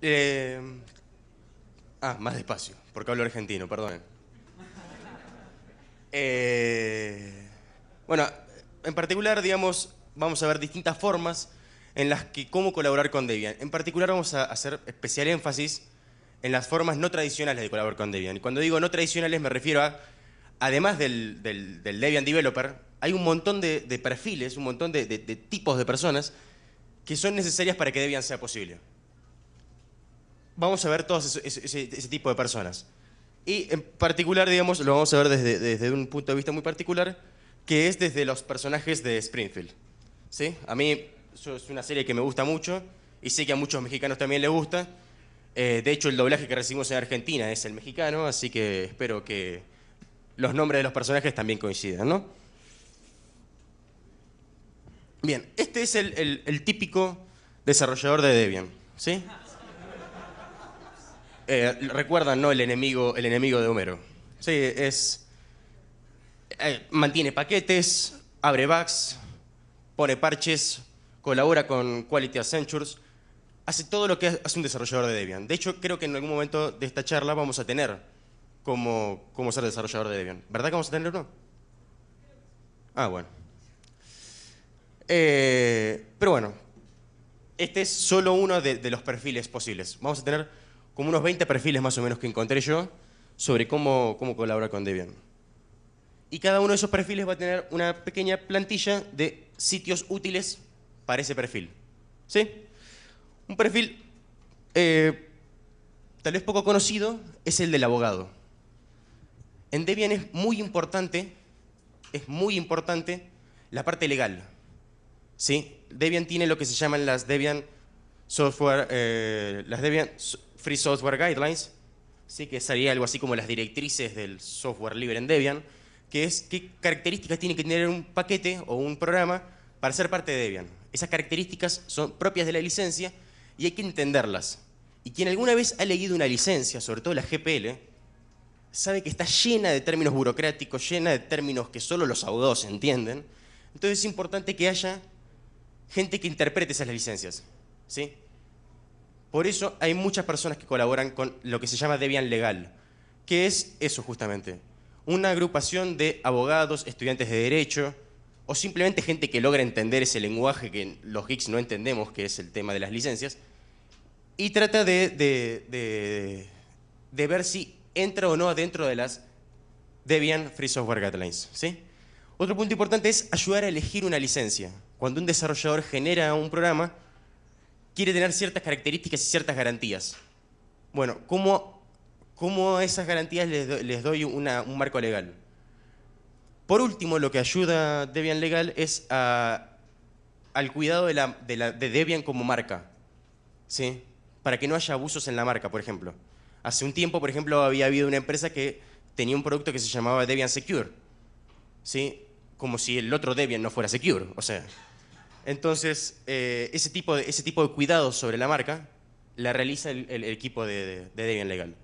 Eh, ah, más despacio, porque hablo argentino, perdón. Eh, bueno, en particular, digamos, vamos a ver distintas formas en las que cómo colaborar con Debian. En particular vamos a hacer especial énfasis en las formas no tradicionales de colaborar con Debian. Y cuando digo no tradicionales me refiero a, además del, Debian Developer, hay un montón de, perfiles, un montón de, de tipos de personas que son necesarias para que Debian sea posible vamos a ver todos ese, tipo de personas. Y en particular, digamos, lo vamos a ver desde, un punto de vista muy particular, que es desde los personajes de Springfield. ¿Sí? A mí es una serie que me gusta mucho y sé que a muchos mexicanos también le gusta. Eh, de hecho, el doblaje que recibimos en Argentina es el mexicano, así que espero que los nombres de los personajes también coincidan, ¿no? Bien, este es el, el típico desarrollador de Debian, ¿sí? Eh, recuerda, ¿no? El enemigo, el enemigo de Homero. Sí, es. Eh, mantiene paquetes, abre bugs, pone parches, colabora con Quality Accentures, hace todo lo que hace un desarrollador de Debian. De hecho, creo que en algún momento de esta charla vamos a tener como ser desarrollador de Debian. ¿Verdad que vamos a tener uno? Ah, bueno. Eh, pero bueno, este es solo uno de los perfiles posibles. Vamos a tener como unos 20 perfiles más o menos que encontré yo sobre cómo, cómo colaborar con Debian. Y cada uno de esos perfiles va a tener una pequeña plantilla de sitios útiles para ese perfil. ¿Sí? Un perfil eh, tal vez poco conocido es el del abogado. En Debian es muy importante, es muy importante la parte legal. ¿Sí? Debian tiene lo que se llaman las Debian Software, eh, las Free Software Guidelines, ¿sí? que sería algo así como las directrices del software libre en Debian, que es qué características tiene que tener un paquete o un programa para ser parte de Debian. Esas características son propias de la licencia y hay que entenderlas. Y quien alguna vez ha leído una licencia, sobre todo la GPL, sabe que está llena de términos burocráticos, llena de términos que solo los abogados entienden. Entonces es importante que haya gente que interprete esas licencias. ¿sí? Por eso hay muchas personas que colaboran con lo que se llama Debian Legal, que es eso justamente, una agrupación de abogados, estudiantes de derecho, o simplemente gente que logra entender ese lenguaje que los geeks no entendemos, que es el tema de las licencias, y trata de, ver si entra o no adentro de las Debian Free Software Guidelines. ¿sí? Otro punto importante es ayudar a elegir una licencia. Cuando un desarrollador genera un programa, quiere tener ciertas características y ciertas garantías. Bueno, ¿cómo, cómo esas garantías les, doy un marco legal? Por último, lo que ayuda Debian Legal es al cuidado de, Debian como marca, ¿sí? para que no haya abusos en la marca, por ejemplo. Hace un tiempo, por ejemplo, había habido una empresa que tenía un producto que se llamaba Debian Secure, ¿sí? como si el otro Debian no fuera Secure, o sea, entonces, eh, ese, tipo de, ese tipo de cuidados sobre la marca la realiza el, equipo de, de, Debian Legal.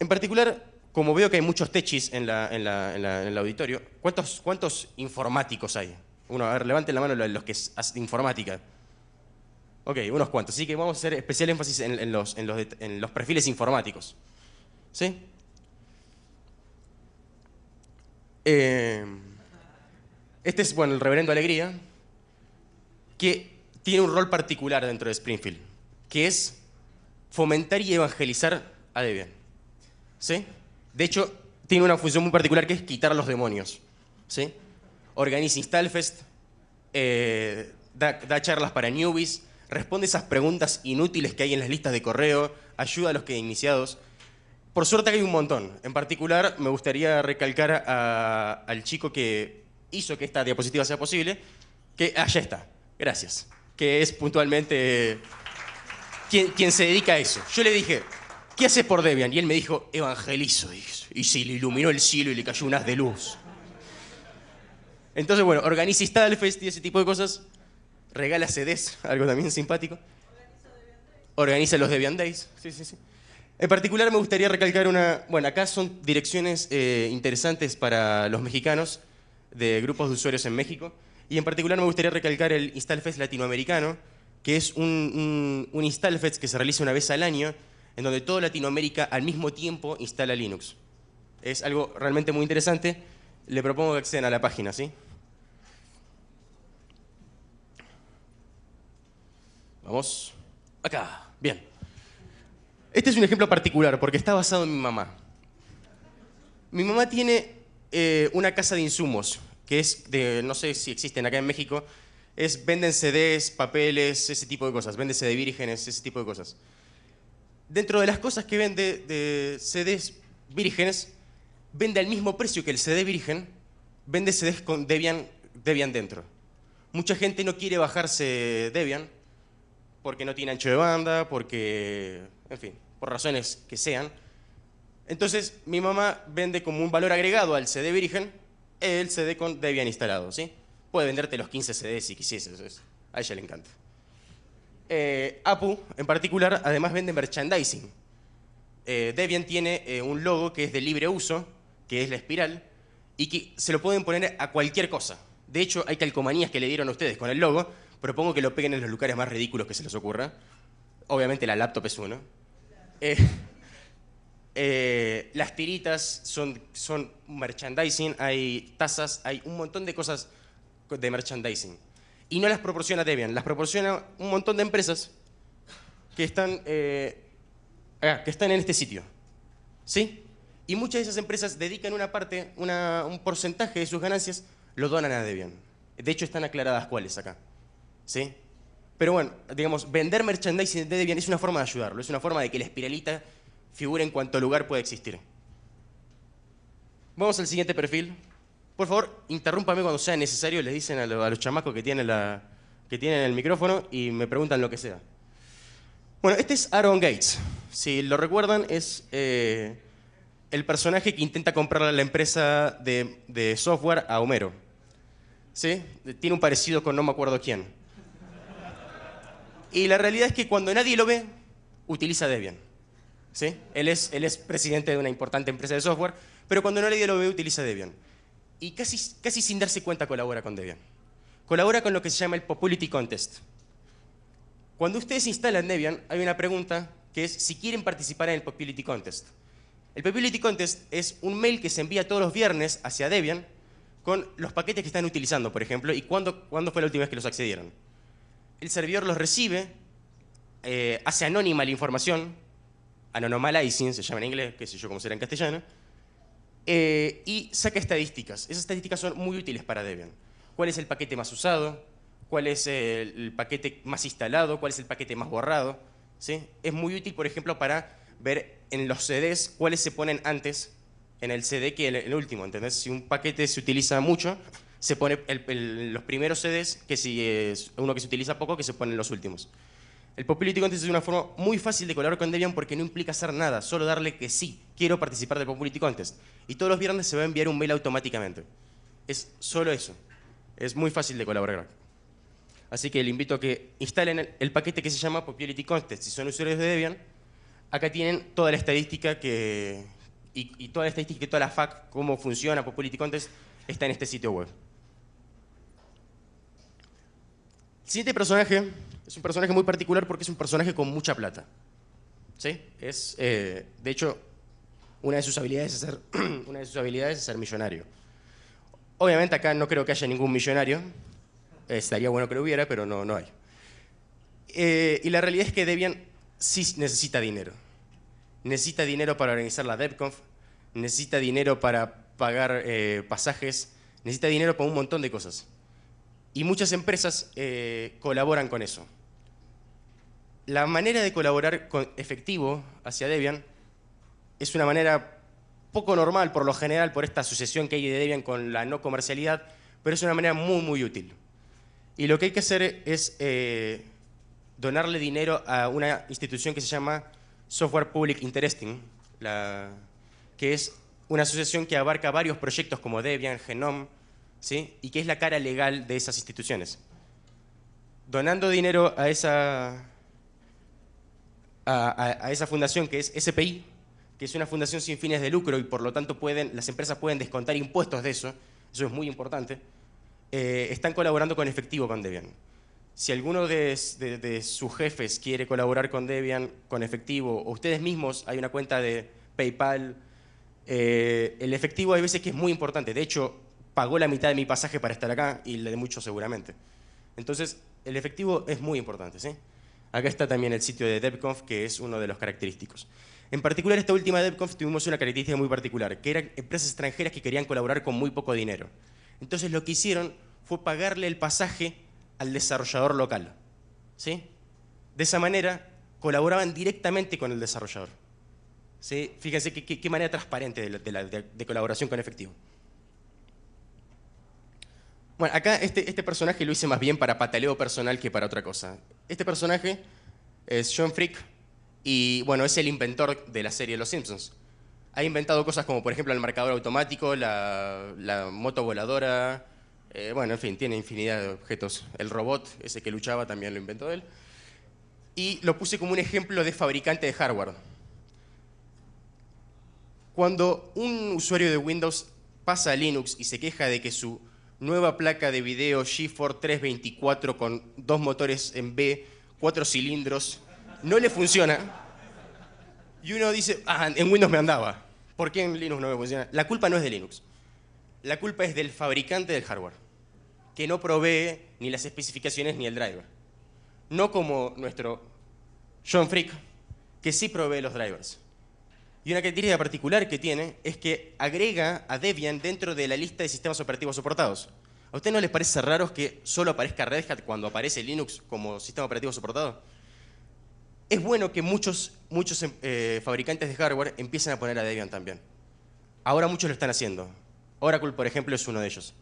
En particular, como veo que hay muchos techis en, el auditorio, ¿cuántos, informáticos hay? Uno, a ver, levanten la mano los que hacen informática. Ok, unos cuantos. Así que vamos a hacer especial énfasis en, los, perfiles informáticos. ¿Sí? Eh, este es, bueno, el reverendo Alegría que tiene un rol particular dentro de Springfield, que es fomentar y evangelizar a Debian. ¿Sí? De hecho, tiene una función muy particular que es quitar a los demonios. ¿Sí? Organiza Instalfest, eh, da, charlas para newbies, responde esas preguntas inútiles que hay en las listas de correo, ayuda a los que iniciados. Por suerte hay un montón. En particular, me gustaría recalcar al chico que hizo que esta diapositiva sea posible, que allá ah, está. Gracias. Que es puntualmente quien, se dedica a eso. Yo le dije, ¿qué haces por Debian? Y él me dijo, evangelizo. Y si le iluminó el cielo y le cayó un de luz. Entonces, bueno, organiza Stalfest y ese tipo de cosas. Regala CDs, algo también simpático. Organiza los Debian Days. En particular me gustaría recalcar una... Bueno, acá son direcciones eh, interesantes para los mexicanos de grupos de usuarios en México. Y en particular me gustaría recalcar el Installfest latinoamericano, que es un, un, un que se realiza una vez al año, en donde toda Latinoamérica al mismo tiempo instala Linux. Es algo realmente muy interesante. Le propongo que accedan a la página, ¿sí? Vamos. Acá. Bien. Este es un ejemplo particular porque está basado en mi mamá. Mi mamá tiene eh, una casa de insumos que es de, no sé si existen acá en México, es venden CDs, papeles, ese tipo de cosas, vende CD vírgenes, ese tipo de cosas. Dentro de las cosas que vende de CDs vírgenes, vende al mismo precio que el CD virgen, vende CDs con Debian, Debian dentro. Mucha gente no quiere bajarse Debian porque no tiene ancho de banda, porque, en fin, por razones que sean. Entonces mi mamá vende como un valor agregado al CD virgen el CD con Debian instalado, ¿sí? Puede venderte los 15 CDs si quisieses, a ella le encanta. Eh, Apu, en particular, además vende merchandising. Eh, Debian tiene eh, un logo que es de libre uso, que es la espiral, y que se lo pueden poner a cualquier cosa. De hecho, hay calcomanías que le dieron a ustedes con el logo. Propongo que lo peguen en los lugares más ridículos que se les ocurra. Obviamente la laptop es uno. Eh, las tiritas son, merchandising, hay tasas, hay un montón de cosas de merchandising. Y no las proporciona Debian, las proporciona un montón de empresas que están, eh, que están en este sitio. ¿Sí? Y muchas de esas empresas dedican una parte, un porcentaje de sus ganancias, lo donan a Debian. De hecho, están aclaradas cuáles acá. ¿Sí? Pero bueno, digamos, vender merchandising de Debian es una forma de ayudarlo, es una forma de que la espiralita figura en cuanto lugar puede existir. Vamos al siguiente perfil. Por favor, interrúmpame cuando sea necesario, les dicen a, los chamacos que tienen, la, que el micrófono y me preguntan lo que sea. Bueno, este es Aaron Gates. Si lo recuerdan, es eh, el personaje que intenta comprar a la empresa de, de software a Homero. ¿Sí? Tiene un parecido con no me acuerdo quién. Y la realidad es que cuando nadie lo ve, utiliza Debian. Él es, presidente de una importante empresa de software, pero cuando no le dio lo ve utiliza Debian. Y casi, sin darse cuenta colabora con Debian. Colabora con lo que se llama el Populity Contest. Cuando ustedes instalan Debian, hay una pregunta que es si quieren participar en el Populity Contest. El Populity Contest es un mail que se envía todos los viernes hacia Debian con los paquetes que están utilizando, por ejemplo, y cuándo, fue la última vez que los accedieron. El servidor los recibe, eh, hace anónima la información, Anomalizing, se llama en inglés, qué sé yo cómo será en castellano, eh, y saca estadísticas. Esas estadísticas son muy útiles para Debian. ¿Cuál es el paquete más usado? ¿Cuál es el, paquete más instalado? ¿Cuál es el paquete más borrado? ¿Sí? Es muy útil, por ejemplo, para ver en los CDs cuáles se ponen antes en el CD que el, el último. ¿entendés? Si un paquete se utiliza mucho, se pone los primeros CDs, que si es uno que se utiliza poco, que se ponen los últimos. El Populity Contest es una forma muy fácil de colaborar con Debian porque no implica hacer nada, solo darle que sí, quiero participar del Populity Contest. Y todos los viernes se va a enviar un mail automáticamente. Es solo eso. Es muy fácil de colaborar. Así que le invito a que instalen el paquete que se llama Populity Contest. Si son usuarios de Debian, acá tienen toda la estadística que y, toda la estadística y toda la FAC, cómo funciona Populity Contest, está en este sitio web. siguiente personaje es un personaje muy particular porque es un personaje con mucha plata. ¿Sí? Es, eh, de hecho, una de, sus habilidades es ser, una de sus habilidades es ser millonario. Obviamente acá no creo que haya ningún millonario. Eh, estaría bueno que lo hubiera, pero no, no hay. Eh, y la realidad es que Debian sí necesita dinero. Necesita dinero para organizar la DevConf, necesita dinero para pagar pasajes, necesita dinero para un montón de cosas. Y muchas empresas colaboran con eso la manera de colaborar con efectivo hacia Debian es una manera poco normal por lo general por esta asociación que hay de Debian con la no comercialidad, pero es una manera muy, muy útil. Y lo que hay que hacer es eh, donarle dinero a una institución que se llama Software Public Interesting, que es una asociación que abarca varios proyectos como Debian, Genome, ¿sí? y que es la cara legal de esas instituciones. Donando dinero a esa a, esa fundación que es SPI, que es una fundación sin fines de lucro y por lo tanto pueden, las empresas pueden descontar impuestos de eso, eso es muy importante, eh, están colaborando con efectivo con Debian. Si alguno de, sus jefes quiere colaborar con Debian, con efectivo, o ustedes mismos, hay una cuenta de PayPal, eh, el efectivo hay veces que es muy importante. De hecho, pagó la mitad de mi pasaje para estar acá y le de mucho seguramente. Entonces, el efectivo es muy importante, ¿sí? Acá está también el sitio de DevConf, que es uno de los característicos. En particular, esta última DevConf tuvimos una característica muy particular, que eran empresas extranjeras que querían colaborar con muy poco dinero. Entonces lo que hicieron fue pagarle el pasaje al desarrollador local. ¿Sí? De esa manera, colaboraban directamente con el desarrollador. ¿Sí? Fíjense qué, manera transparente de colaboración con efectivo. Bueno, acá este, este personaje lo hice más bien para pataleo personal que para otra cosa. Este personaje es John Frick y, bueno, es el inventor de la serie Los Simpsons. Ha inventado cosas como, por ejemplo, el marcador automático, la, moto voladora, eh, bueno, en fin, tiene infinidad de objetos. El robot, ese que luchaba, también lo inventó él. Y lo puse como un ejemplo de fabricante de hardware. Cuando un usuario de Windows pasa a Linux y se queja de que su nueva placa de video GeForce 324 con dos motores en B, cuatro cilindros, no le funciona. Y uno dice, ah, en Windows me andaba. ¿Por qué en Linux no me funciona? La culpa no es de Linux. La culpa es del fabricante del hardware, que no provee ni las especificaciones ni el driver. No como nuestro John Frick, que sí provee los drivers. Y una característica particular que tiene es que agrega a Debian dentro de la lista de sistemas operativos soportados. ¿A usted no les parece raro que solo aparezca Red Hat cuando aparece Linux como sistema operativo soportado? Es bueno que muchos, muchos em, eh, fabricantes de hardware empiecen a poner a Debian también. Ahora muchos lo están haciendo. Oracle, por ejemplo, es uno de ellos.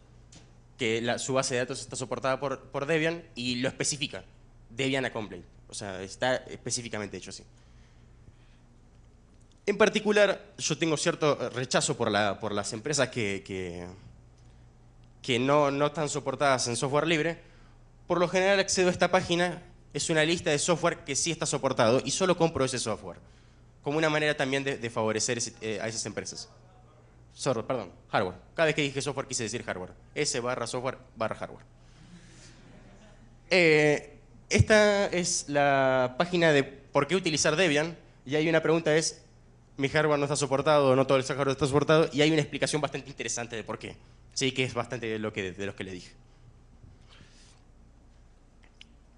Que su base de datos está soportada por, por Debian y lo especifica. Debian a O sea, está específicamente hecho así. En particular, yo tengo cierto eh, rechazo por, las empresas que, no, están soportadas en software libre. Por lo general, accedo a esta página, es una lista de software que sí está soportado y solo compro ese software, como una manera también de, favorecer eh, a esas empresas. perdón, hardware. Cada vez que dije software quise decir hardware. S barra software barra hardware. Eh, esta es la página de por qué utilizar Debian y ahí una pregunta es, mi hardware no está soportado, no todo el software está soportado, y hay una explicación bastante interesante de por qué. Sí, que es bastante de lo que, de los que le dije.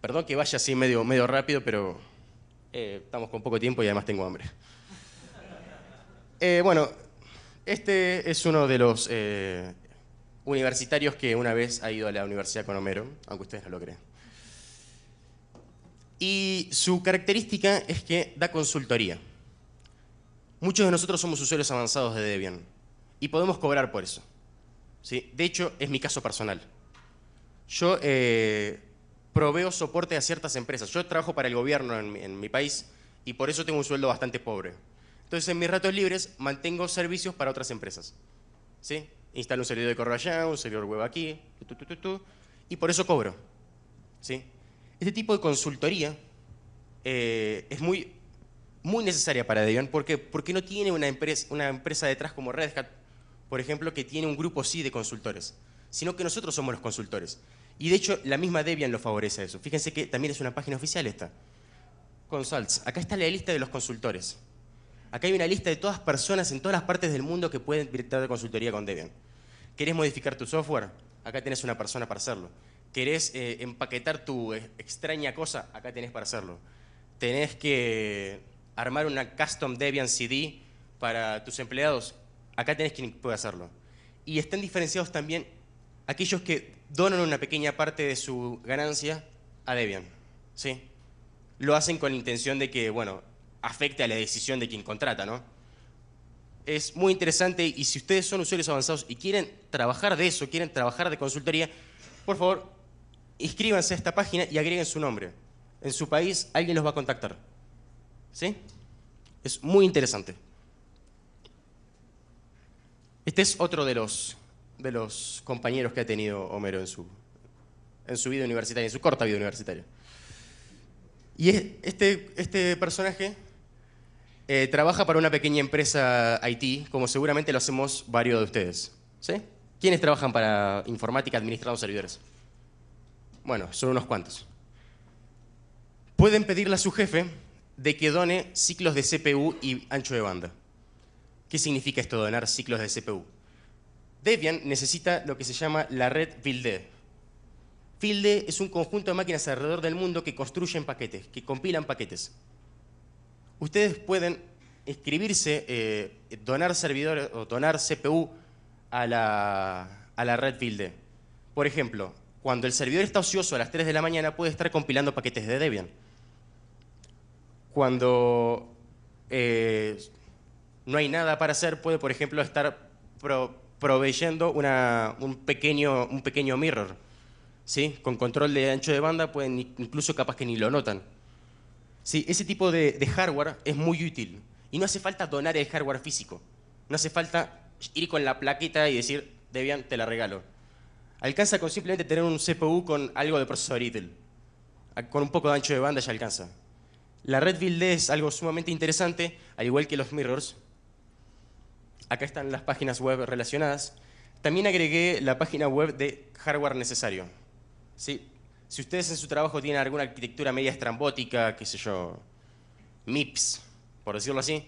Perdón que vaya así medio, medio rápido, pero eh, estamos con poco tiempo y además tengo hambre. Eh, bueno, este es uno de los eh, universitarios que una vez ha ido a la universidad con Homero, aunque ustedes no lo crean. Y su característica es que da consultoría. Muchos de nosotros somos usuarios avanzados de Debian y podemos cobrar por eso. ¿sí? De hecho, es mi caso personal. Yo eh, proveo soporte a ciertas empresas. Yo trabajo para el gobierno en, mi país y por eso tengo un sueldo bastante pobre. Entonces, en mis ratos libres mantengo servicios para otras empresas. ¿sí? Instalo un servidor de correo allá, un servidor web aquí, y por eso cobro. ¿sí? Este tipo de consultoría eh, es muy muy necesaria para Debian. ¿Por qué? Porque no tiene una empresa, una empresa detrás como Red Hat, por ejemplo, que tiene un grupo sí de consultores, sino que nosotros somos los consultores. Y de hecho, la misma Debian lo favorece a eso. Fíjense que también es una página oficial esta. Consults. Acá está la lista de los consultores. Acá hay una lista de todas personas en todas las partes del mundo que pueden de consultoría con Debian. ¿Querés modificar tu software? Acá tenés una persona para hacerlo. ¿Querés eh, empaquetar tu eh, extraña cosa? Acá tenés para hacerlo. Tenés que armar una custom Debian CD para tus empleados, acá tenés quien puede hacerlo. Y están diferenciados también aquellos que donan una pequeña parte de su ganancia a Debian. ¿sí? Lo hacen con la intención de que, bueno, afecte a la decisión de quien contrata, ¿no? Es muy interesante y si ustedes son usuarios avanzados y quieren trabajar de eso, quieren trabajar de consultoría, por favor, inscríbanse a esta página y agreguen su nombre. En su país alguien los va a contactar. ¿Sí? Es muy interesante. Este es otro de los, de los compañeros que ha tenido Homero en su, en su vida universitaria, en su corta vida universitaria. Y este, este, personaje eh, trabaja para una pequeña empresa IT, como seguramente lo hacemos varios de ustedes. ¿Sí? ¿Quiénes trabajan para informática administrando servidores? Bueno, son unos cuantos. Pueden pedirle a su jefe de que done ciclos de CPU y ancho de banda. ¿Qué significa esto donar ciclos de CPU? Debian necesita lo que se llama la red Build. Vilde es un conjunto de máquinas alrededor del mundo que construyen paquetes, que compilan paquetes. Ustedes pueden escribirse, eh, donar servidores o donar CPU a la, red Build. Por ejemplo, cuando el servidor está ocioso a las 3 de la mañana puede estar compilando paquetes de Debian cuando eh, no hay nada para hacer, puede, por ejemplo, estar proveyendo un, pequeño, un pequeño mirror. ¿sí? Con control de ancho de banda pueden incluso capaz que ni lo notan. ¿Sí? Ese tipo de, de hardware es muy útil y no hace falta donar el hardware físico. No hace falta ir con la plaqueta y decir, Debian, te la regalo. Alcanza con simplemente tener un CPU con algo de procesador Intel. Con un poco de ancho de banda ya alcanza. La red build es algo sumamente interesante, al igual que los mirrors. Acá están las páginas web relacionadas. También agregué la página web de hardware necesario. ¿Sí? Si ustedes en su trabajo tienen alguna arquitectura media estrambótica, qué sé yo, MIPS, por decirlo así,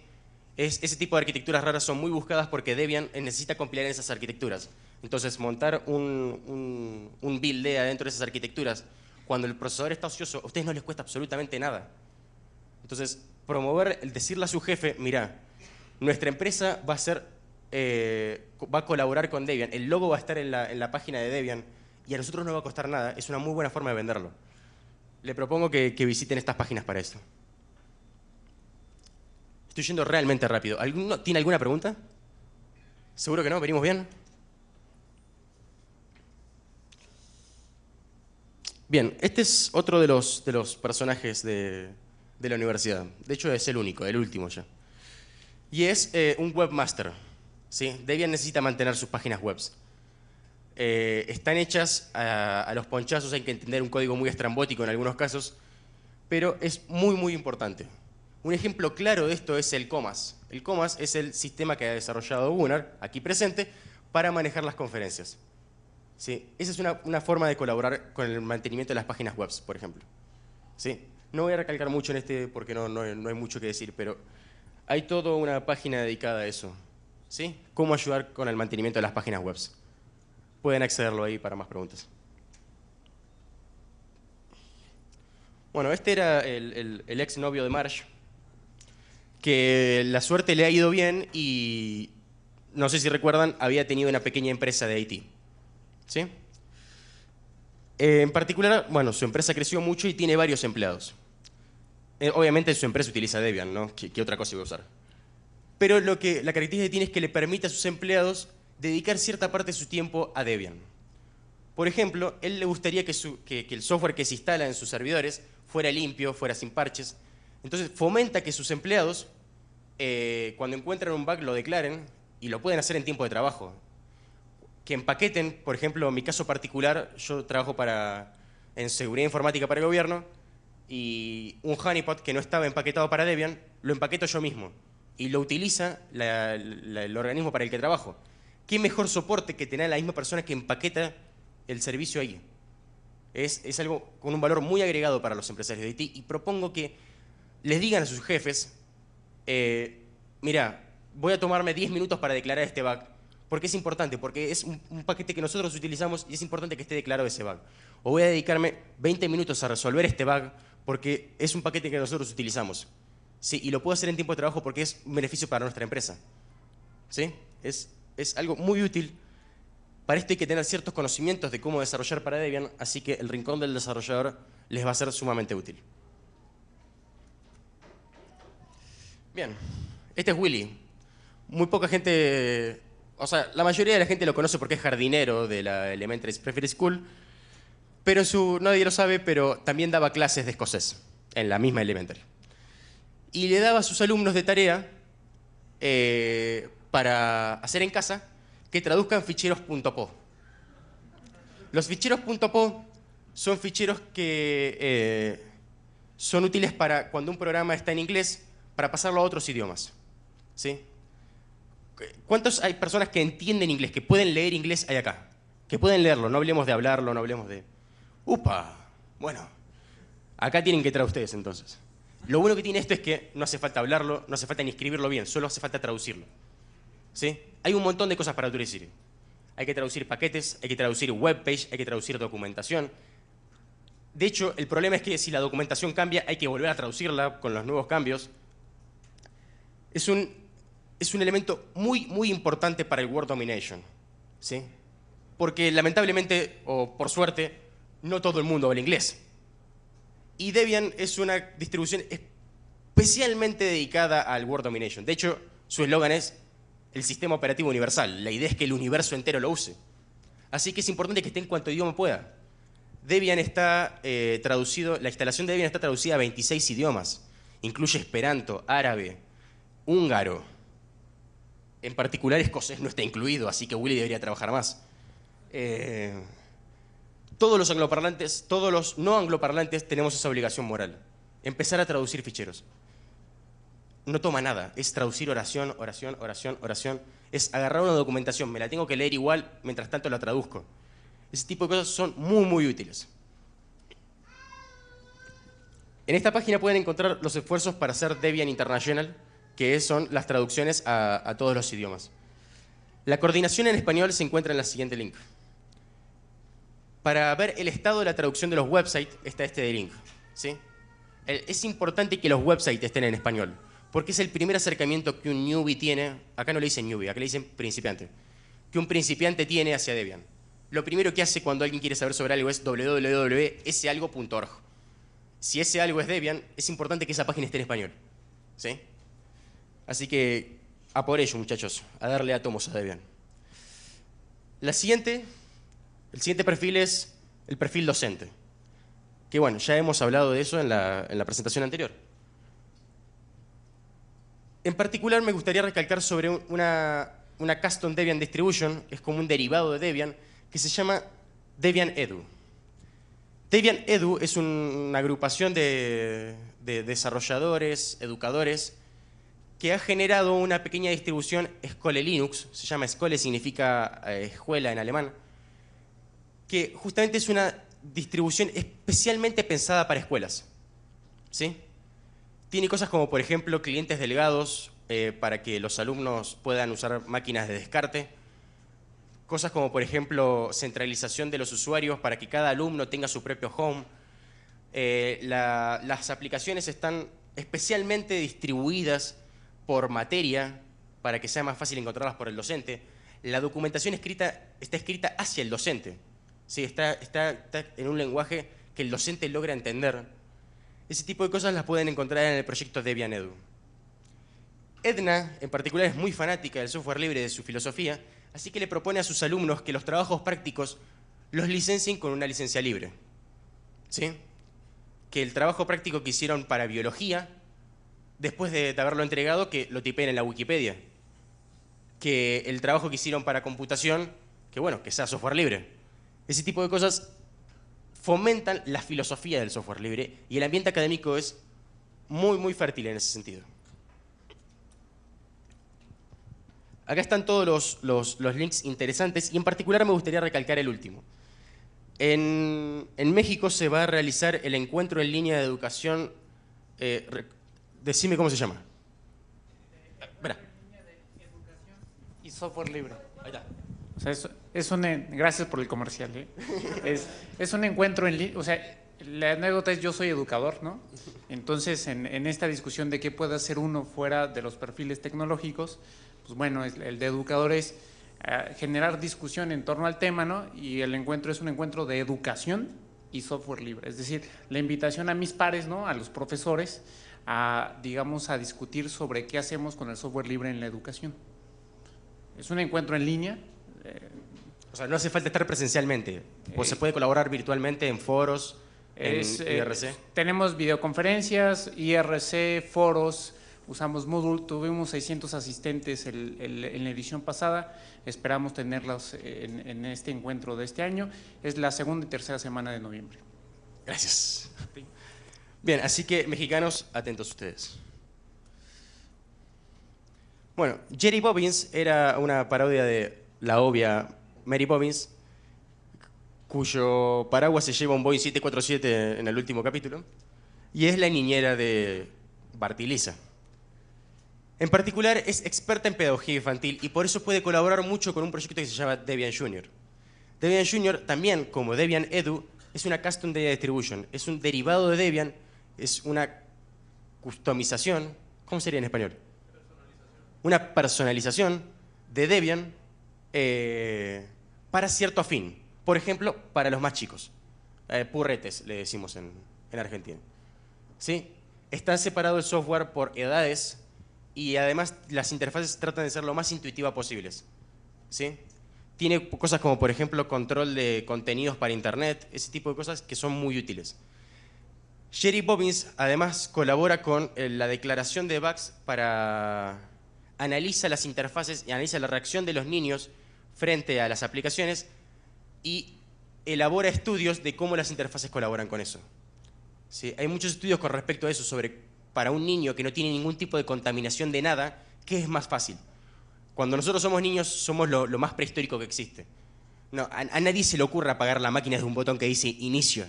ese tipo de arquitecturas raras son muy buscadas porque Debian necesita compilar esas arquitecturas. Entonces, montar un, un, build adentro de esas arquitecturas, cuando el procesador está ocioso, a ustedes no les cuesta absolutamente nada. Entonces, promover, decirle a su jefe, mira, nuestra empresa va a ser, eh, va a colaborar con Debian, el logo va a estar en la, página de Debian y a nosotros no va a costar nada, es una muy buena forma de venderlo. Le propongo que, visiten estas páginas para eso. Estoy yendo realmente rápido. ¿Tiene alguna pregunta? ¿Seguro que no? ¿Venimos bien? Bien, este es otro de los, de los personajes de, de la universidad. De hecho, es el único, el último ya. Y es eh, un webmaster. ¿sí? Debian necesita mantener sus páginas web. Eh, están hechas a, los ponchazos, hay que entender un código muy estrambótico en algunos casos, pero es muy, muy importante. Un ejemplo claro de esto es el Comas. El Comas es el sistema que ha desarrollado Gunnar, aquí presente, para manejar las conferencias. ¿Sí? Esa es una, una forma de colaborar con el mantenimiento de las páginas web, por ejemplo. ¿Sí? No voy a recalcar mucho en este porque no, hay mucho que decir, pero hay toda una página dedicada a eso. ¿Sí? ¿Cómo ayudar con el mantenimiento de las páginas web? Pueden accederlo ahí para más preguntas. Bueno, este era el, el, ex novio de Marsh, que la suerte le ha ido bien y, no sé si recuerdan, había tenido una pequeña empresa de Haití. ¿Sí? Eh, en particular, bueno, su empresa creció mucho y tiene varios empleados. Eh, obviamente su empresa utiliza Debian, ¿no? ¿Qué, otra cosa iba a usar? Pero lo que la característica que tiene es que le permite a sus empleados dedicar cierta parte de su tiempo a Debian. Por ejemplo, él le gustaría que, el software que se instala en sus servidores fuera limpio, fuera sin parches. Entonces fomenta que sus empleados, eh, cuando encuentran un bug, lo declaren y lo pueden hacer en tiempo de trabajo. Que empaqueten, por ejemplo, en mi caso particular, yo trabajo para, en seguridad informática para el gobierno, y un honeypot que no estaba empaquetado para Debian, lo empaqueto yo mismo y lo utiliza el organismo para el que trabajo. ¿Qué mejor soporte que tener la misma persona que empaqueta el servicio ahí? Es, es algo con un valor muy agregado para los empresarios de IT y propongo que les digan a sus jefes, eh, mira, voy a tomarme 10 minutos para declarar este bug, porque es importante, porque es un, un, paquete que nosotros utilizamos y es importante que esté declarado ese bug. O voy a dedicarme 20 minutos a resolver este bug, porque es un paquete que nosotros utilizamos. ¿sí? Y lo puedo hacer en tiempo de trabajo porque es un beneficio para nuestra empresa. ¿sí? Es, es algo muy útil. Para esto hay que tener ciertos conocimientos de cómo desarrollar para Debian, así que el rincón del desarrollador les va a ser sumamente útil. Bien, este es Willy. Muy poca gente, o sea, la mayoría de la gente lo conoce porque es jardinero de la Elementary Preferred School, pero su, nadie lo sabe, pero también daba clases de escocés en la misma elementary. Y le daba a sus alumnos de tarea eh, para hacer en casa que traduzcan ficheros Los ficheros son ficheros que eh, son útiles para cuando un programa está en inglés para pasarlo a otros idiomas. ¿Sí? ¿Cuántos hay personas que entienden inglés, que pueden leer inglés hay acá? Que pueden leerlo, no hablemos de hablarlo, no hablemos de... Upa, bueno, acá tienen que traer ustedes entonces. Lo bueno que tiene esto es que no hace falta hablarlo, no hace falta ni escribirlo bien, solo hace falta traducirlo. ¿Sí? Hay un montón de cosas para traducir. Hay que traducir paquetes, hay que traducir webpage, hay que traducir documentación. De hecho, el problema es que si la documentación cambia, hay que volver a traducirla con los nuevos cambios. Es un, es un elemento muy, muy importante para el Word Domination. ¿Sí? Porque lamentablemente, o por suerte, no todo el mundo habla inglés. Y Debian es una distribución especialmente dedicada al Word Domination. De hecho, su eslogan es el sistema operativo universal. La idea es que el universo entero lo use. Así que es importante que esté en cuanto idioma pueda. Debian está eh, traducido, la instalación de Debian está traducida a 26 idiomas. Incluye esperanto, árabe, húngaro. En particular escocés no está incluido, así que Willy debería trabajar más. Eh, todos los angloparlantes, todos los no angloparlantes tenemos esa obligación moral. Empezar a traducir ficheros. No toma nada, es traducir oración, oración, oración, oración. Es agarrar una documentación, me la tengo que leer igual, mientras tanto la traduzco. Ese tipo de cosas son muy, muy útiles. En esta página pueden encontrar los esfuerzos para hacer Debian International, que son las traducciones a, a todos los idiomas. La coordinación en español se encuentra en la siguiente link para ver el estado de la traducción de los websites está este de link. ¿sí? Es importante que los websites estén en español, porque es el primer acercamiento que un newbie tiene, acá no le dicen newbie, acá le dicen principiante, que un principiante tiene hacia Debian. Lo primero que hace cuando alguien quiere saber sobre algo es www.esealgo.org. Si ese algo es Debian, es importante que esa página esté en español. ¿sí? Así que a por ello, muchachos, a darle a tomos a Debian. La siguiente el siguiente perfil es el perfil docente, que bueno, ya hemos hablado de eso en la, presentación anterior. En particular me gustaría recalcar sobre una, una custom Debian distribution, que es como un derivado de Debian, que se llama Debian Edu. Debian Edu es una agrupación de, desarrolladores, educadores, que ha generado una pequeña distribución Skolle Linux, se llama Skole, significa eh, escuela en alemán, que justamente es una distribución especialmente pensada para escuelas. ¿Sí? Tiene cosas como, por ejemplo, clientes delegados eh, para que los alumnos puedan usar máquinas de descarte. Cosas como, por ejemplo, centralización de los usuarios para que cada alumno tenga su propio home. Eh, las aplicaciones están especialmente distribuidas por materia para que sea más fácil encontrarlas por el docente. La documentación escrita está escrita hacia el docente está, en un lenguaje que el docente logra entender. Ese tipo de cosas las pueden encontrar en el proyecto Debian Edu. Edna, en particular, es muy fanática del software libre de su filosofía, así que le propone a sus alumnos que los trabajos prácticos los licencien con una licencia libre. ¿Sí? Que el trabajo práctico que hicieron para biología, después de haberlo entregado, que lo tipen en la Wikipedia. Que el trabajo que hicieron para computación, que bueno, que sea software libre. Ese tipo de cosas fomentan la filosofía del software libre y el ambiente académico es muy, muy fértil en ese sentido. Acá están todos los, links interesantes y en particular me gustaría recalcar el último. En, México se va a realizar el encuentro en línea de educación. Eh, decime cómo se llama. Educación Y software libre. Ahí está es, eh, Gracias por el comercial, ¿eh? es, un encuentro en línea. O sea, la anécdota es: yo soy educador, ¿no? Entonces, en, esta discusión de qué puede hacer uno fuera de los perfiles tecnológicos, pues bueno, el de educador es ah, generar discusión en torno al tema, ¿no? Y el encuentro es un encuentro de educación y software libre. Es decir, la invitación a mis pares, ¿no? A los profesores, a, digamos, a discutir sobre qué hacemos con el software libre en la educación. Es un encuentro en línea eh, o sea, no hace falta estar presencialmente, o se eh, puede colaborar virtualmente en foros, en eh, IRC. tenemos videoconferencias, IRC, foros, usamos Moodle, tuvimos 600 asistentes en la edición pasada, esperamos tenerlos en, este encuentro de este año, es la segunda y tercera semana de noviembre. Gracias. Bien, así que mexicanos, atentos ustedes. Bueno, Jerry Bobbins era una parodia de la obvia Mary Poppins, cuyo paraguas se lleva un Boeing 747 en el último capítulo, y es la niñera de Bartilisa. En particular, es experta en pedagogía infantil y por eso puede colaborar mucho con un proyecto que se llama Debian Junior. Debian Junior, también como Debian Edu, es una custom data distribution, es un derivado de Debian, es una customización, ¿cómo sería en español? Una personalización de Debian eh, para cierto afín. Por ejemplo, para los más chicos. purretes, le decimos en, Argentina. ¿Sí? Está separado el software por edades y además las interfaces tratan de ser lo más intuitivas posibles. ¿Sí? Tiene cosas como, por ejemplo, control de contenidos para Internet, ese tipo de cosas que son muy útiles. Jerry Bobbins además colabora con eh, la declaración de bugs para analiza las interfaces y analiza la reacción de los niños frente a las aplicaciones y elabora estudios de cómo las interfaces colaboran con eso. Hay muchos estudios con respecto a eso, sobre para un niño que no tiene ningún tipo de contaminación de nada, ¿qué es más fácil? Cuando nosotros somos niños somos lo, más prehistórico que existe. a, nadie se le ocurre apagar la máquina de un botón que dice inicio,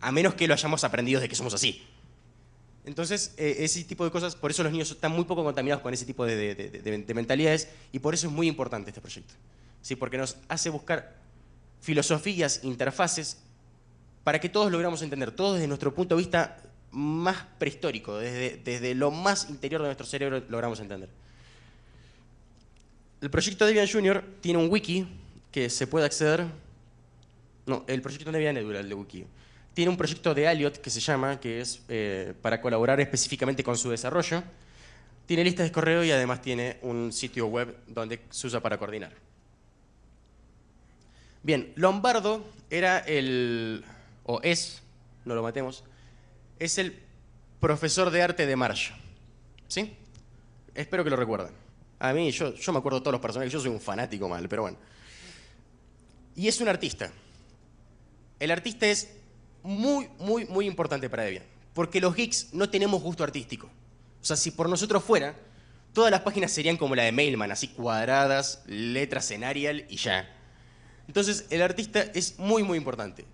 a menos que lo hayamos aprendido de que somos así. Entonces, e, ese tipo de cosas, por eso los niños están muy poco contaminados con ese tipo de mentalidades y por eso es muy importante este proyecto porque nos hace buscar filosofías, interfaces, para que todos logramos entender, todos desde nuestro punto de vista más prehistórico, desde, desde lo más interior de nuestro cerebro logramos entender. El proyecto Debian Junior tiene un wiki que se puede acceder. No, el proyecto Debian es el de wiki. Tiene un proyecto de Aliot que se llama, que es eh, para colaborar específicamente con su desarrollo. Tiene listas de correo y además tiene un sitio web donde se usa para coordinar. Bien, Lombardo era el, o es, no lo matemos, es el profesor de arte de Marsh. ¿Sí? Espero que lo recuerden. A mí, yo, yo me acuerdo de todos los personajes, yo soy un fanático mal, pero bueno. Y es un artista. El artista es muy, muy, muy importante para Debian, porque los geeks no tenemos gusto artístico. O sea, si por nosotros fuera, todas las páginas serían como la de Mailman, así cuadradas, letras en Arial y ya. Entonces, el artista es muy, muy importante.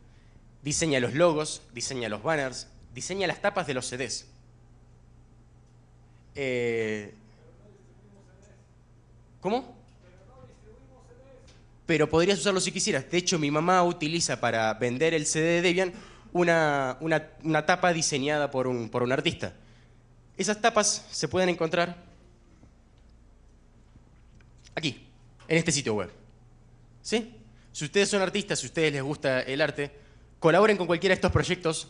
Diseña los logos, diseña los banners, diseña las tapas de los CDs. Eh, ¿Cómo? Pero podrías usarlo si quisieras. De hecho, mi mamá utiliza para vender el CD de Debian una, tapa diseñada por un, por un artista. Esas tapas se pueden encontrar aquí, en este sitio web. ¿Sí? Si ustedes son artistas, si a ustedes les gusta el arte, colaboren con cualquiera de estos proyectos.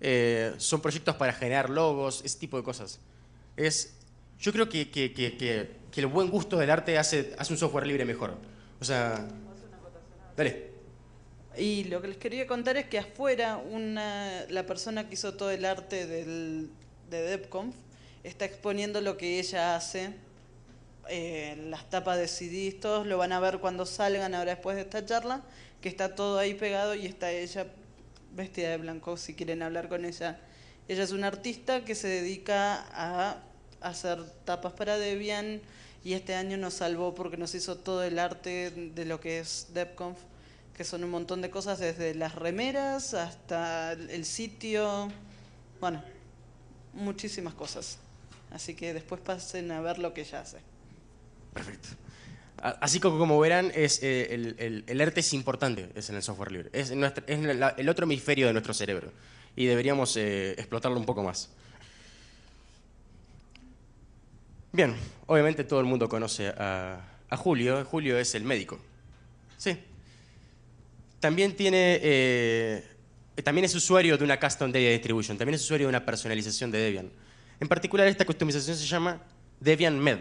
Eh, son proyectos para generar logos, ese tipo de cosas. Es, yo creo que, que, que, que el buen gusto del arte hace, hace un software libre mejor. O sea... Dale. Y lo que les quería contar es que afuera una, la persona que hizo todo el arte del, de DevConf está exponiendo lo que ella hace eh, las tapas de Sidistos lo van a ver cuando salgan ahora después de esta charla, que está todo ahí pegado y está ella vestida de blanco si quieren hablar con ella. Ella es una artista que se dedica a hacer tapas para Debian y este año nos salvó porque nos hizo todo el arte de lo que es DevConf, que son un montón de cosas desde las remeras hasta el sitio, bueno, muchísimas cosas. Así que después pasen a ver lo que ella hace. Perfecto. Así como, como verán, es, eh, el, el, arte es importante es en el software libre. Es, el otro hemisferio de nuestro cerebro y deberíamos eh, explotarlo un poco más. Bien, obviamente todo el mundo conoce a, Julio. Julio es el médico. Sí. También tiene... Eh, también es usuario de una Custom de Distribution, también es usuario de una personalización de Debian. En particular, esta customización se llama Debian Med.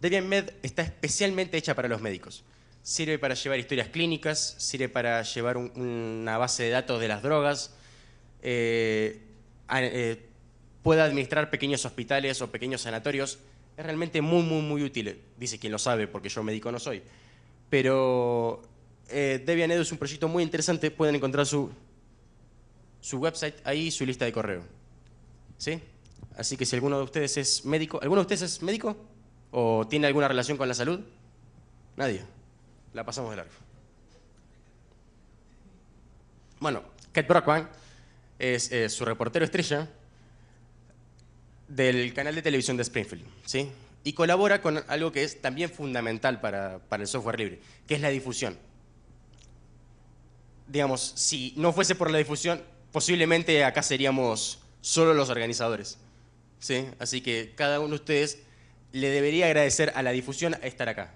Debian Med está especialmente hecha para los médicos. Sirve para llevar historias clínicas, sirve para llevar una base de datos de las drogas, eh, eh, puede administrar pequeños hospitales o pequeños sanatorios. Es realmente muy, muy, muy útil, dice quien lo sabe, porque yo médico no soy. Pero eh, Debian es un proyecto muy interesante, pueden encontrar su, su website ahí su lista de correo. ¿Sí? Así que si alguno de ustedes es médico, ¿alguno de ustedes es médico? ¿O tiene alguna relación con la salud? Nadie. La pasamos de largo. Bueno, Kate Brockman es eh, su reportero estrella del canal de televisión de Springfield, ¿sí? Y colabora con algo que es también fundamental para, el software libre, que es la difusión. Digamos, si no fuese por la difusión, posiblemente acá seríamos solo los organizadores. ¿sí? Así que cada uno de ustedes le debería agradecer a la difusión estar acá.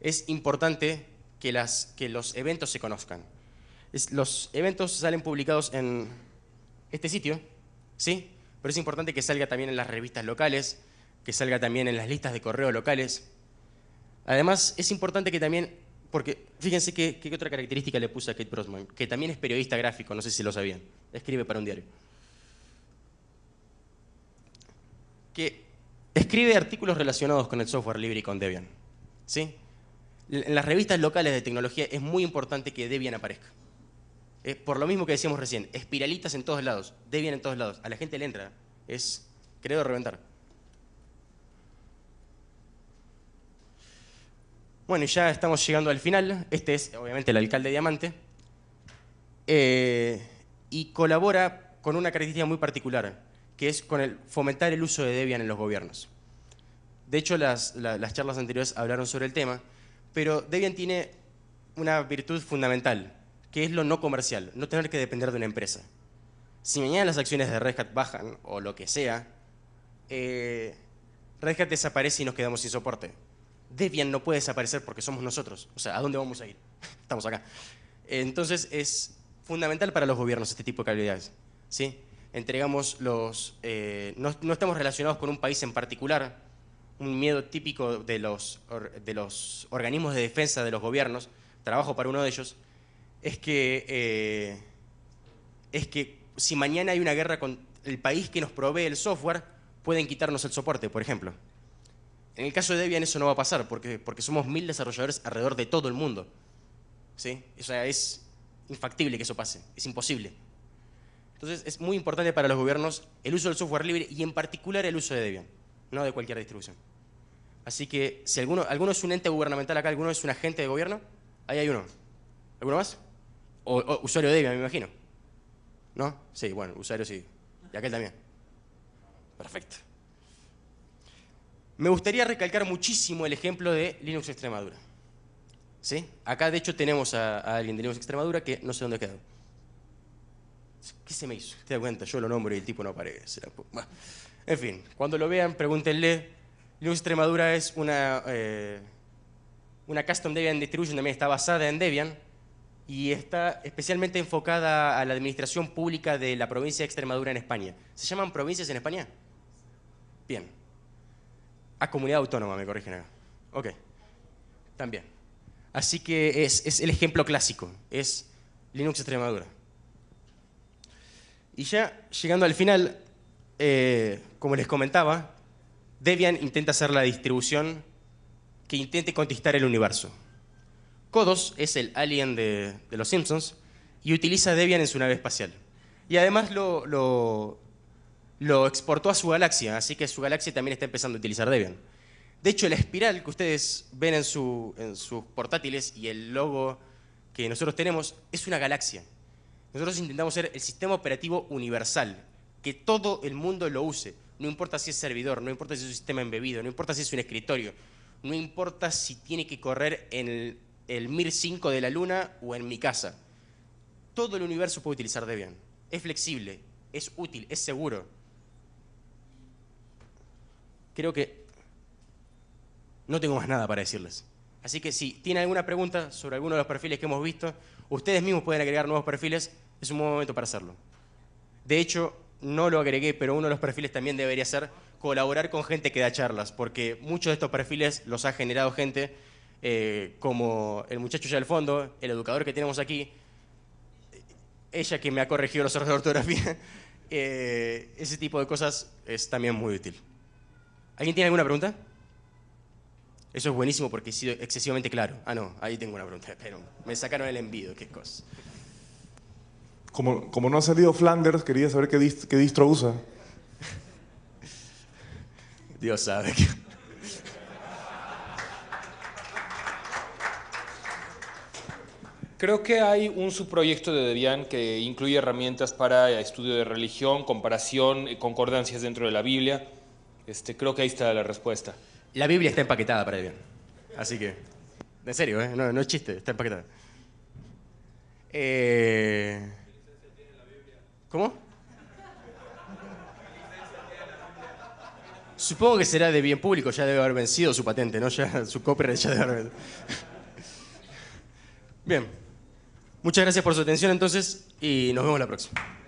Es importante que, las, que los eventos se conozcan. los eventos salen publicados en este sitio, ¿sí? Pero es importante que salga también en las revistas locales, que salga también en las listas de correo locales. Además, es importante que también, porque fíjense que qué otra característica le puse a Kate Brosman, que también es periodista gráfico, no sé si lo sabían, escribe para un diario. Que escribe artículos relacionados con el software libre y con Debian. ¿sí? En las revistas locales de tecnología es muy importante que Debian aparezca. por lo mismo que decíamos recién, espiralitas en todos lados, Debian en todos lados. A la gente le entra. Es, creo, reventar. Bueno, y ya estamos llegando al final. Este es, obviamente, el alcalde Diamante. Eh, y colabora con una característica muy particular que es con el fomentar el uso de Debian en los gobiernos. De hecho, las, charlas anteriores hablaron sobre el tema, pero Debian tiene una virtud fundamental, que es lo no comercial, no tener que depender de una empresa. Si mañana las acciones de Red Hat bajan, o lo que sea, eh, Red Hat desaparece y nos quedamos sin soporte. Debian no puede desaparecer porque somos nosotros. O sea, ¿a dónde vamos a ir? Estamos acá. Entonces es fundamental para los gobiernos este tipo de calidades. ¿sí? entregamos los... Eh, no, no, estamos relacionados con un país en particular, un miedo típico de los, de los organismos de defensa de los gobiernos, trabajo para uno de ellos, es que, eh, es que si mañana hay una guerra con el país que nos provee el software, pueden quitarnos el soporte, por ejemplo. En el caso de Debian eso no va a pasar, porque, porque somos mil desarrolladores alrededor de todo el mundo. ¿Sí? O sea, es infactible que eso pase, es imposible. Entonces es muy importante para los gobiernos el uso del software libre y en particular el uso de Debian, no de cualquier distribución. Así que si alguno, alguno es un ente gubernamental acá, alguno es un agente de gobierno, ahí hay uno. ¿Alguno más? O, usuario de Debian, me imagino. ¿No? Sí, bueno, usuario sí. Y aquel también. Perfecto. Me gustaría recalcar muchísimo el ejemplo de Linux Extremadura. ¿Sí? Acá de hecho tenemos a, alguien de Linux Extremadura que no sé dónde ha quedado. ¿Qué se me hizo? Te das cuenta, yo lo nombro y el tipo no aparece. En fin, cuando lo vean, pregúntenle. Linux Extremadura es una, eh, una custom Debian distribution, también está basada en Debian y está especialmente enfocada a la administración pública de la provincia de Extremadura en España. ¿Se llaman provincias en España? Bien. A ah, comunidad autónoma, me corrigen acá. Ok. También. Así que es, es el ejemplo clásico. Es Linux Extremadura. Y ya llegando al final, eh, como les comentaba, Debian intenta hacer la distribución que intente conquistar el universo. CODOS es el alien de, los Simpsons y utiliza Debian en su nave espacial. Y además lo, exportó a su galaxia, así que su galaxia también está empezando a utilizar Debian. De hecho, la espiral que ustedes ven en sus portátiles y el logo que nosotros tenemos es una galaxia. Nosotros intentamos ser el sistema operativo universal, que todo el mundo lo use. No importa si es servidor, no importa si es un sistema embebido, no importa si es un escritorio, no importa si tiene que correr en el, MIR 5 de la luna o en mi casa. Todo el universo puede utilizar Debian. Es flexible, es útil, es seguro. Creo que no tengo más nada para decirles. Así que si tiene alguna pregunta sobre alguno de los perfiles que hemos visto, ustedes mismos pueden agregar nuevos perfiles es un buen momento para hacerlo. De hecho, no lo agregué, pero uno de los perfiles también debería ser colaborar con gente que da charlas, porque muchos de estos perfiles los ha generado gente eh, como el muchacho ya del fondo, el educador que tenemos aquí, ella que me ha corregido los errores de ortografía, eh, ese tipo de cosas es también muy útil. ¿Alguien tiene alguna pregunta? Eso es buenísimo porque he sido excesivamente claro. Ah, no, ahí tengo una pregunta, pero me sacaron el envío, qué cosa. Como, no ha salido Flanders, quería saber qué, qué distro usa. Dios sabe Creo que hay un subproyecto de Debian que incluye herramientas para estudio de religión, comparación, y eh, concordancias dentro de la Biblia. Este, creo que ahí está la respuesta. La Biblia está empaquetada para Debian. Así que, en serio, ¿eh? no, no, es chiste, está empaquetada. Eh... ¿Cómo? Supongo que será de bien público, ya debe haber vencido su patente, ¿no? Ya, su copyright ya debe haber vencido. Bien. Muchas gracias por su atención entonces y nos vemos la próxima.